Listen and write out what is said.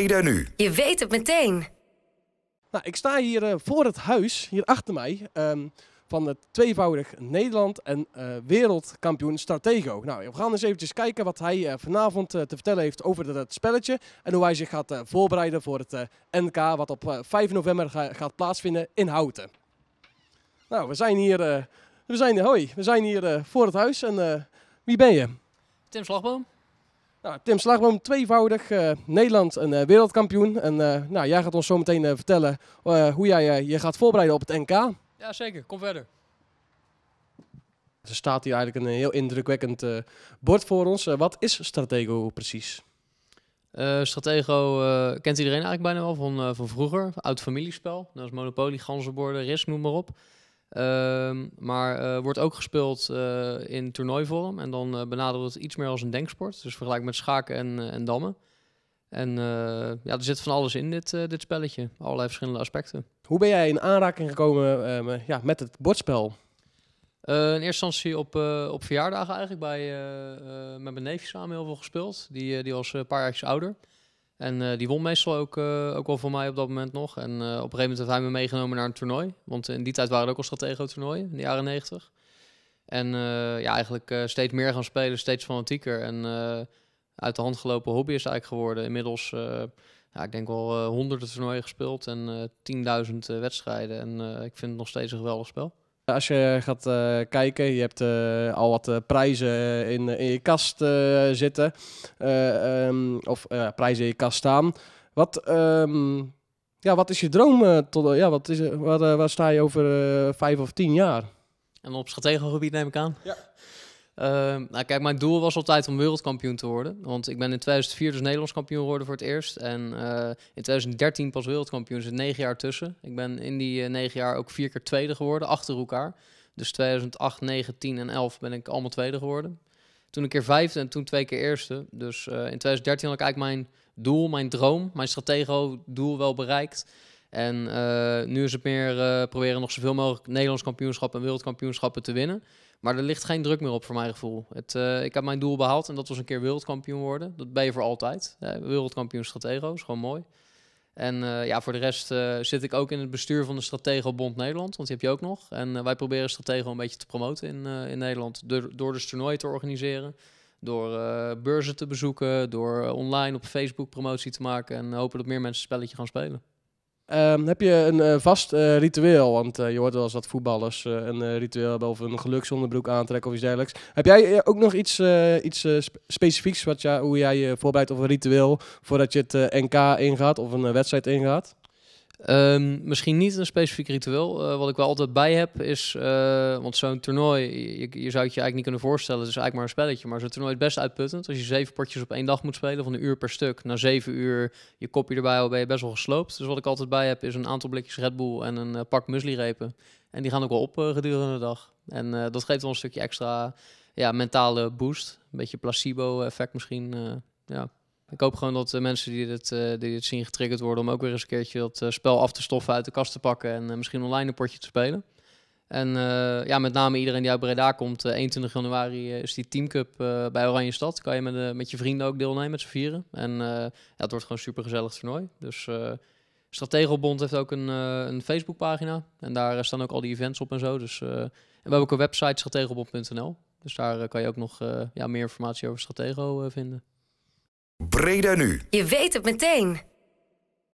nu. Je weet het meteen. Nou, ik sta hier eh, voor het huis, hier achter mij, ehm, van het tweevoudig Nederland en eh, wereldkampioen Stratego. Nou, we gaan eens eventjes kijken wat hij eh, vanavond te vertellen heeft over het spelletje en hoe hij zich gaat voorbereiden voor het NK wat op 5 november gaat plaatsvinden in Houten. Nou, we zijn hier, we zijn, hoi, we zijn hier voor het huis en wie ben je? Tim Slagboom. Nou, Tim Slagboom, tweevoudig eh, Nederland een eh, wereldkampioen. En eh, nou, jij gaat ons zo meteen vertellen hoe jij je gaat voorbereiden op het NK. Ja, zeker. Kom verder. Er staat hier eigenlijk een heel indrukwekkend bord voor ons. wat is Stratego precies? Stratego kent iedereen eigenlijk bijna wel van, van vroeger. Oud familiespel. Dat is Monopoly, ganzenborden, Risk, noem maar op. Ehm, maar eh, wordt ook gespeeld eh, in toernooivorm. En dan eh, benadert het iets meer als een denksport. Dus vergelijk met schaken en, en dammen. En ja, er zit van alles in dit, dit spelletje. Allerlei verschillende aspecten. Hoe ben jij in aanraking gekomen ehm, ja, met het bordspel? in eerste instantie op, op verjaardagen eigenlijk. Bij, met mijn neefje samen heel veel gespeeld. Die, die was een paar jaar ouder. En eh, die won meestal ook, uh, ook wel voor mij op dat moment nog. En eh, op een gegeven moment heeft hij me meegenomen naar een toernooi. Want in die tijd waren we ook al stratego-toernooien, in de jaren negentig. En ja, eigenlijk steeds meer gaan spelen, steeds fanatieker. En uit de hand gelopen hobby is eigenlijk geworden. Inmiddels, ja, ik denk wel honderden toernooien gespeeld en tienduizend wedstrijden. En ik vind het nog steeds een geweldig spel. Eh, als je gaat eh, kijken, je hebt eh, al wat prijzen in, je kast zitten. Ehm, of prijzen in je kast staan. Wat, ehm, ja, wat is je droom? tot, ja, wat is, waar, waar sta je over vijf of tien jaar? En op strategisch neem ik aan? Ja. Ehm, nou kijk, mijn doel was altijd om wereldkampioen te worden. Want ik ben in 2004 dus Nederlands kampioen geworden voor het eerst. En eh, in 2013 pas wereldkampioen. Er dus zit negen jaar tussen. Ik ben in die eh, negen jaar ook vier keer tweede geworden, achter elkaar. Dus 2008, 9, 10 en 11 ben ik allemaal tweede geworden. Toen een keer vijfde en toen twee keer eerste. Dus eh, in 2013 had ik eigenlijk mijn doel, mijn droom, mijn stratego-doel wel bereikt. En nu is het meer proberen nog zoveel mogelijk Nederlands kampioenschappen en wereldkampioenschappen te winnen. Maar er ligt geen druk meer op voor mijn gevoel. Het, eh, ik heb mijn doel behaald en dat was een keer wereldkampioen worden. Dat ben je voor altijd. wereldkampioen Stratego is gewoon mooi. En eh, ja, voor de rest eh, zit ik ook in het bestuur van de Stratego Bond Nederland. Want die heb je ook nog. En wij proberen Stratego een beetje te promoten in, in Nederland. Door, door dus toernooien te organiseren. Door beurzen te bezoeken. Door online op Facebook promotie te maken. En hopen dat meer mensen het spelletje gaan spelen. Ehm, heb je een eh, vast eh, ritueel? Want eh, je hoort wel eens dat voetballers een ritueel hebben of een geluksonderbroek aantrekken of iets dergelijks. Heb jij ook nog iets, iets specifieks wat ja, hoe jij je voorbereidt of een ritueel voordat je het NK ingaat of een wedstrijd ingaat? Ehm, misschien niet een specifiek ritueel. Eh, wat ik wel altijd bij heb is, eh, want zo'n toernooi, je, je, zou het je eigenlijk niet kunnen voorstellen, het is eigenlijk maar een spelletje, maar zo'n toernooi is best uitputtend. Als je zeven potjes op één dag moet spelen, van een uur per stuk, na zeven uur je kopje erbij al ben je best wel gesloopt. Dus wat ik altijd bij heb is een aantal blikjes Red Bull en een eh, pak muesli-repen. En die gaan ook wel op gedurende de dag. En dat geeft wel een stukje extra ja, mentale boost. Een beetje placebo-effect misschien, ja. Ik hoop gewoon dat de mensen die dit, eh, die dit zien getriggerd worden om ook weer eens een keertje dat eh, spel af te stoffen, uit de kast te pakken en eh, misschien online een potje te spelen. En ja, met name iedereen die uit Breda komt, 21 januari is die teamcup bij Oranje Stad. Kan je met, met je vrienden ook deelnemen, met z'n vieren. En ja, het wordt gewoon een supergezellig toernooi. Dus Strategelbond heeft ook een, een Facebookpagina. En daar staan ook al die events op en zo. Dus, en we hebben ook een website, strategelbond.nl. Dus daar kan je ook nog ja, meer informatie over Stratego vinden. Breda nu. Je weet het meteen.